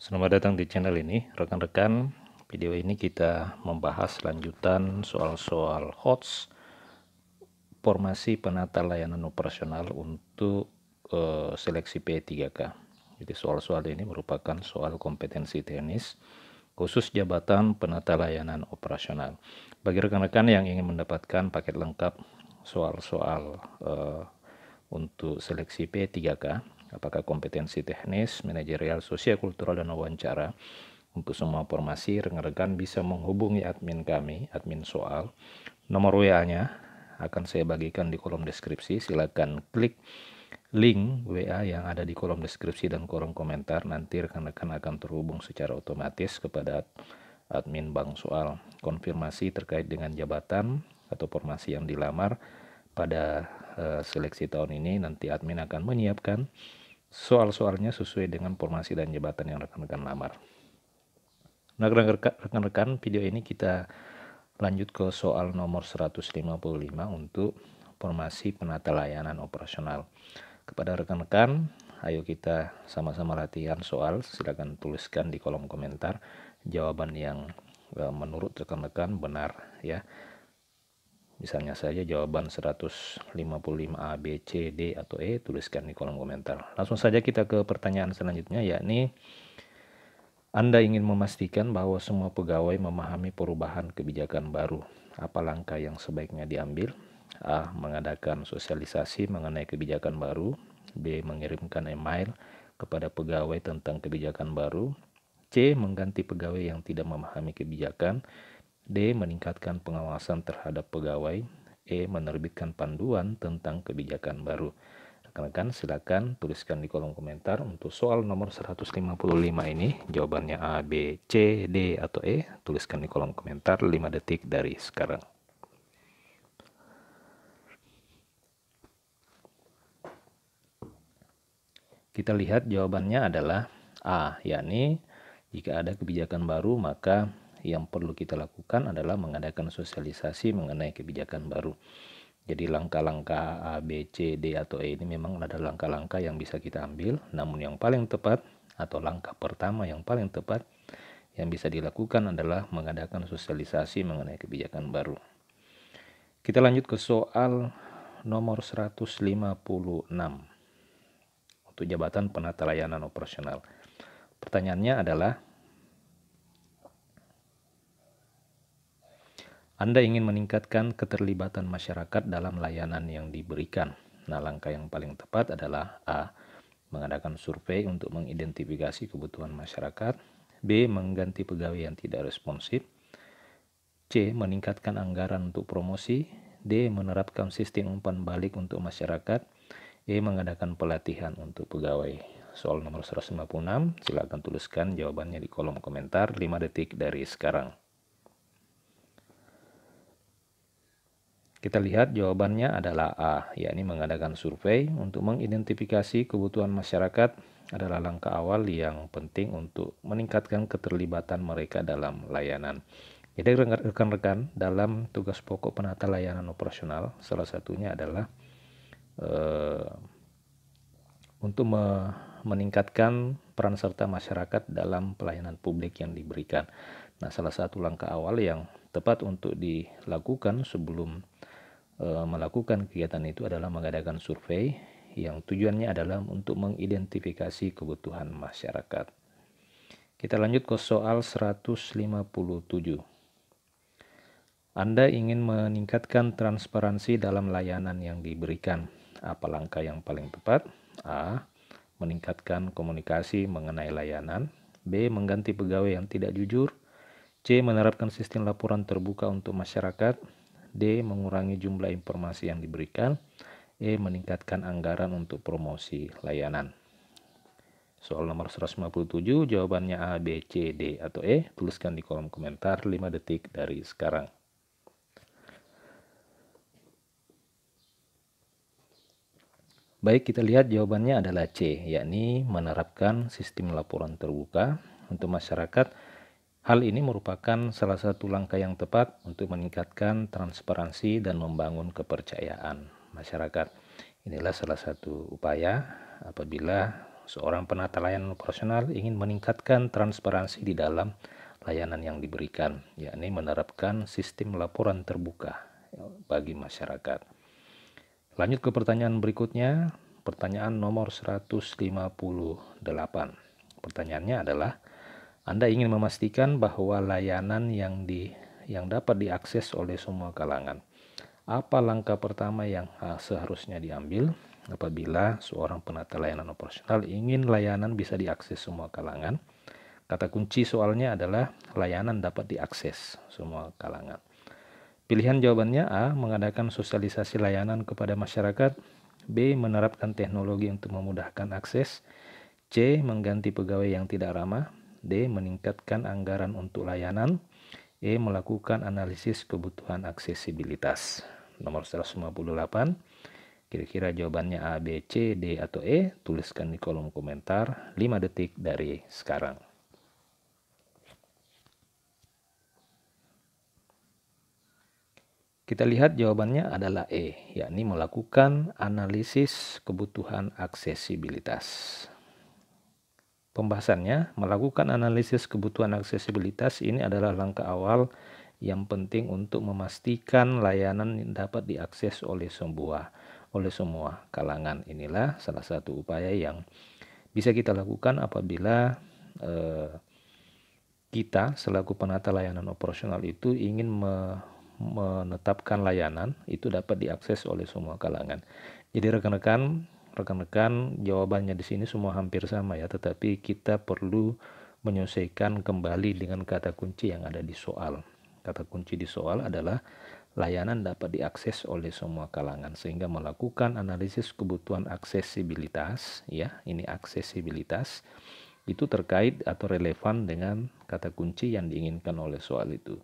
Selamat datang di channel ini, rekan-rekan. Video ini kita membahas lanjutan soal-soal HOTS, formasi penata layanan operasional untuk uh, seleksi P3K. Jadi soal-soal ini merupakan soal kompetensi teknis, khusus jabatan penata layanan operasional. Bagi rekan-rekan yang ingin mendapatkan paket lengkap soal-soal eh, untuk seleksi P3K, apakah kompetensi teknis, manajerial, sosiokultural, dan wawancara. Untuk semua formasi, rekan-rekan bisa menghubungi admin kami, admin soal. Nomor WA-nya akan saya bagikan di kolom deskripsi. Silakan klik link WA yang ada di kolom deskripsi dan kolom komentar. Nanti rekan-rekan akan terhubung secara otomatis kepada admin bank soal. Konfirmasi terkait dengan jabatan atau formasi yang dilamar pada eh, seleksi tahun ini nanti admin akan menyiapkan soal-soalnya sesuai dengan formasi dan jabatan yang rekan-rekan lamar. Nah, rekan-rekan, video ini kita lanjut ke soal nomor 155 untuk formasi penata layanan operasional. Kepada rekan-rekan, ayo kita sama-sama latihan soal. Silakan tuliskan di kolom komentar jawaban yang eh, menurut rekan-rekan benar ya. Misalnya saja jawaban 155 A, B, C, D, atau E, tuliskan di kolom komentar. Langsung saja kita ke pertanyaan selanjutnya, yakni Anda ingin memastikan bahwa semua pegawai memahami perubahan kebijakan baru. Apa langkah yang sebaiknya diambil? A. Mengadakan sosialisasi mengenai kebijakan baru. B. Mengirimkan email kepada pegawai tentang kebijakan baru. C. Mengganti pegawai yang tidak memahami kebijakan. D. Meningkatkan pengawasan terhadap pegawai. E. Menerbitkan panduan tentang kebijakan baru. Rekan-rekan silakan tuliskan di kolom komentar untuk soal nomor 155 ini jawabannya A, B, C, D, atau E. Tuliskan di kolom komentar 5 detik dari sekarang. Kita lihat jawabannya adalah A, yakni jika ada kebijakan baru maka yang perlu kita lakukan adalah mengadakan sosialisasi mengenai kebijakan baru. Jadi langkah-langkah A, B, C, D atau E ini memang ada langkah-langkah yang bisa kita ambil, namun yang paling tepat atau langkah pertama yang paling tepat yang bisa dilakukan adalah mengadakan sosialisasi mengenai kebijakan baru. Kita lanjut ke soal nomor 156 untuk jabatan penata layanan operasional. Pertanyaannya adalah Anda ingin meningkatkan keterlibatan masyarakat dalam layanan yang diberikan. Nah, langkah yang paling tepat adalah A. Mengadakan survei untuk mengidentifikasi kebutuhan masyarakat. B. Mengganti pegawai yang tidak responsif. C. Meningkatkan anggaran untuk promosi. D. Menerapkan sistem umpan balik untuk masyarakat. E. Mengadakan pelatihan untuk pegawai. Soal nomor 156, silakan tuliskan jawabannya di kolom komentar 5 detik dari sekarang. Kita lihat jawabannya adalah A, yakni mengadakan survei untuk mengidentifikasi kebutuhan masyarakat adalah langkah awal yang penting untuk meningkatkan keterlibatan mereka dalam layanan. Jadi rekan-rekan dalam tugas pokok penata layanan operasional salah satunya adalah eh, untuk me meningkatkan peran serta masyarakat dalam pelayanan publik yang diberikan. Nah, salah satu langkah awal yang tepat untuk dilakukan sebelum Eh, melakukan kegiatan itu adalah mengadakan survei yang tujuannya adalah untuk mengidentifikasi kebutuhan masyarakat. Kita lanjut ke soal 157. Anda ingin meningkatkan transparansi dalam layanan yang diberikan. Apa langkah yang paling tepat? A. Meningkatkan komunikasi mengenai layanan. B. Mengganti pegawai yang tidak jujur. C. Menerapkan sistem laporan terbuka untuk masyarakat. D. Mengurangi jumlah informasi yang diberikan. E. Meningkatkan anggaran untuk promosi layanan. Soal nomor 157, jawabannya A, B, C, D, atau E. Tuliskan di kolom komentar 5 detik dari sekarang. Baik, kita lihat jawabannya adalah C, yakni menerapkan sistem laporan terbuka untuk masyarakat Hal ini merupakan salah satu langkah yang tepat untuk meningkatkan transparansi dan membangun kepercayaan masyarakat. Inilah salah satu upaya apabila seorang penata layanan operasional ingin meningkatkan transparansi di dalam layanan yang diberikan, yakni menerapkan sistem laporan terbuka bagi masyarakat. Lanjut ke pertanyaan berikutnya, pertanyaan nomor 158. Pertanyaannya adalah anda ingin memastikan bahwa layanan yang di yang dapat diakses oleh semua kalangan. Apa langkah pertama yang seharusnya diambil apabila seorang penata layanan operasional ingin layanan bisa diakses semua kalangan? Kata kunci soalnya adalah layanan dapat diakses semua kalangan. Pilihan jawabannya A. Mengadakan sosialisasi layanan kepada masyarakat. B. Menerapkan teknologi untuk memudahkan akses. C. Mengganti pegawai yang tidak ramah. D. Meningkatkan anggaran untuk layanan. E. Melakukan analisis kebutuhan aksesibilitas. Nomor 158. Kira-kira jawabannya A, B, C, D, atau E. Tuliskan di kolom komentar 5 detik dari sekarang. Kita lihat jawabannya adalah E, yakni melakukan analisis kebutuhan aksesibilitas. Pembahasannya, melakukan analisis kebutuhan aksesibilitas ini adalah langkah awal yang penting untuk memastikan layanan dapat diakses oleh semua oleh semua kalangan. Inilah salah satu upaya yang bisa kita lakukan apabila eh, kita selaku penata layanan operasional itu ingin me menetapkan layanan itu dapat diakses oleh semua kalangan. Jadi rekan-rekan rekan-rekan jawabannya di sini semua hampir sama ya, tetapi kita perlu menyelesaikan kembali dengan kata kunci yang ada di soal. Kata kunci di soal adalah layanan dapat diakses oleh semua kalangan sehingga melakukan analisis kebutuhan aksesibilitas ya, ini aksesibilitas itu terkait atau relevan dengan kata kunci yang diinginkan oleh soal itu.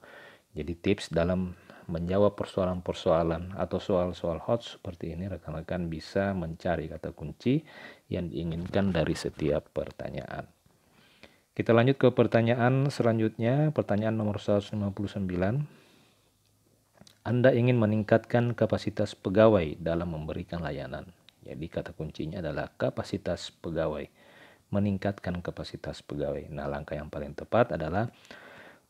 Jadi tips dalam menjawab persoalan-persoalan atau soal-soal hot seperti ini rekan-rekan bisa mencari kata kunci yang diinginkan dari setiap pertanyaan. Kita lanjut ke pertanyaan selanjutnya, pertanyaan nomor 159. Anda ingin meningkatkan kapasitas pegawai dalam memberikan layanan. Jadi kata kuncinya adalah kapasitas pegawai. Meningkatkan kapasitas pegawai. Nah, langkah yang paling tepat adalah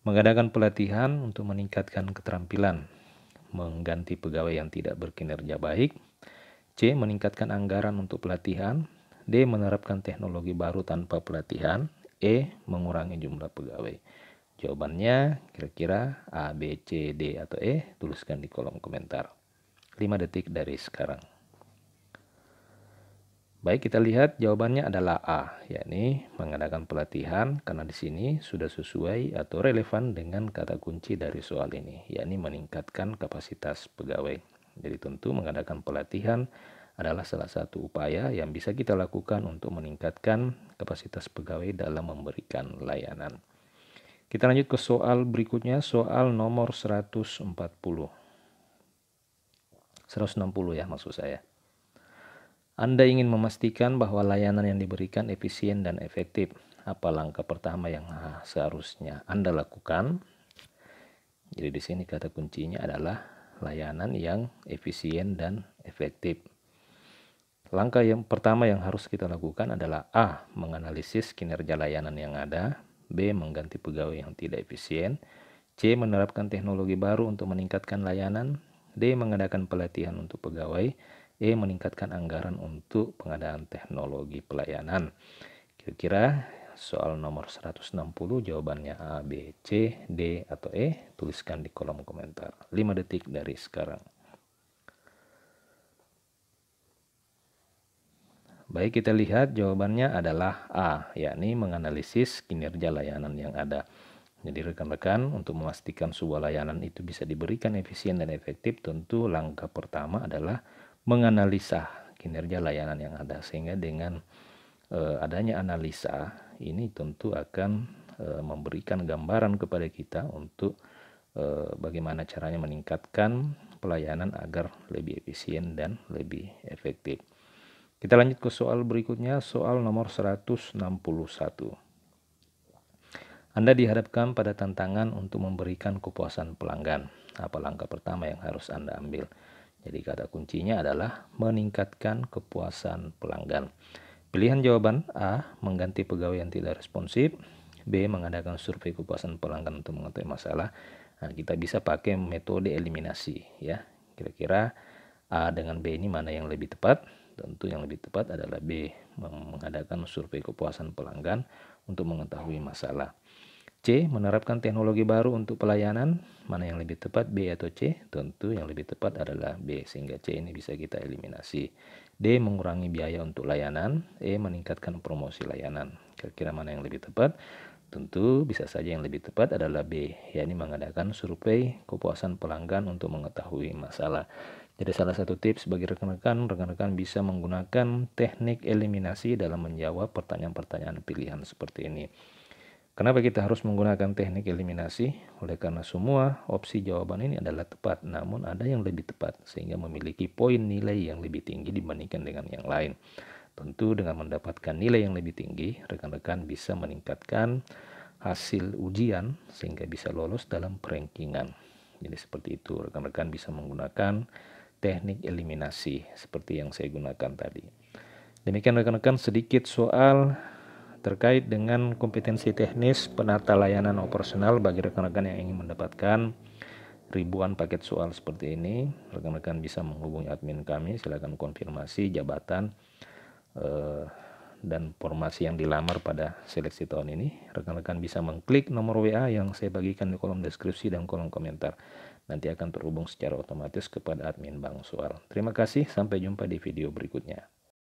mengadakan pelatihan untuk meningkatkan keterampilan, mengganti pegawai yang tidak berkinerja baik, C. Meningkatkan anggaran untuk pelatihan, D. Menerapkan teknologi baru tanpa pelatihan, E. Mengurangi jumlah pegawai. Jawabannya kira-kira A, B, C, D, atau E, tuliskan di kolom komentar. 5 detik dari sekarang. Baik, kita lihat jawabannya adalah A, yakni mengadakan pelatihan karena di sini sudah sesuai atau relevan dengan kata kunci dari soal ini, yakni meningkatkan kapasitas pegawai. Jadi tentu mengadakan pelatihan adalah salah satu upaya yang bisa kita lakukan untuk meningkatkan kapasitas pegawai dalam memberikan layanan. Kita lanjut ke soal berikutnya, soal nomor 140. 160 ya maksud saya. Anda ingin memastikan bahwa layanan yang diberikan efisien dan efektif. Apa langkah pertama yang seharusnya Anda lakukan? Jadi di sini kata kuncinya adalah layanan yang efisien dan efektif. Langkah yang pertama yang harus kita lakukan adalah A. Menganalisis kinerja layanan yang ada B. Mengganti pegawai yang tidak efisien C. Menerapkan teknologi baru untuk meningkatkan layanan D. Mengadakan pelatihan untuk pegawai E. Meningkatkan anggaran untuk pengadaan teknologi pelayanan. Kira-kira soal nomor 160 jawabannya A, B, C, D, atau E. Tuliskan di kolom komentar. 5 detik dari sekarang. Baik kita lihat jawabannya adalah A, yakni menganalisis kinerja layanan yang ada. Jadi rekan-rekan untuk memastikan sebuah layanan itu bisa diberikan efisien dan efektif tentu langkah pertama adalah menganalisa kinerja layanan yang ada sehingga dengan e, adanya analisa ini tentu akan e, memberikan gambaran kepada kita untuk e, bagaimana caranya meningkatkan pelayanan agar lebih efisien dan lebih efektif. Kita lanjut ke soal berikutnya, soal nomor 161. Anda dihadapkan pada tantangan untuk memberikan kepuasan pelanggan. Apa langkah pertama yang harus Anda ambil? Jadi kata kuncinya adalah meningkatkan kepuasan pelanggan. Pilihan jawaban A, mengganti pegawai yang tidak responsif. B, mengadakan survei kepuasan pelanggan untuk mengetahui masalah. Nah, kita bisa pakai metode eliminasi ya. Kira-kira A dengan B ini mana yang lebih tepat? Tentu yang lebih tepat adalah B, mengadakan survei kepuasan pelanggan untuk mengetahui masalah. C. Menerapkan teknologi baru untuk pelayanan. Mana yang lebih tepat, B atau C? Tentu yang lebih tepat adalah B, sehingga C ini bisa kita eliminasi. D. Mengurangi biaya untuk layanan. E. Meningkatkan promosi layanan. Kira-kira mana yang lebih tepat? Tentu bisa saja yang lebih tepat adalah B, yakni mengadakan survei kepuasan pelanggan untuk mengetahui masalah. Jadi salah satu tips bagi rekan-rekan, rekan-rekan bisa menggunakan teknik eliminasi dalam menjawab pertanyaan-pertanyaan pilihan seperti ini. Kenapa kita harus menggunakan teknik eliminasi? Oleh karena semua opsi jawaban ini adalah tepat, namun ada yang lebih tepat sehingga memiliki poin nilai yang lebih tinggi dibandingkan dengan yang lain. Tentu dengan mendapatkan nilai yang lebih tinggi, rekan-rekan bisa meningkatkan hasil ujian sehingga bisa lolos dalam perenkingan. Jadi seperti itu, rekan-rekan bisa menggunakan teknik eliminasi seperti yang saya gunakan tadi. Demikian rekan-rekan sedikit soal terkait dengan kompetensi teknis penata layanan operasional bagi rekan-rekan yang ingin mendapatkan ribuan paket soal seperti ini rekan-rekan bisa menghubungi admin kami silakan konfirmasi jabatan eh, dan formasi yang dilamar pada seleksi tahun ini rekan-rekan bisa mengklik nomor WA yang saya bagikan di kolom deskripsi dan kolom komentar nanti akan terhubung secara otomatis kepada admin bank Soal. Terima kasih, sampai jumpa di video berikutnya.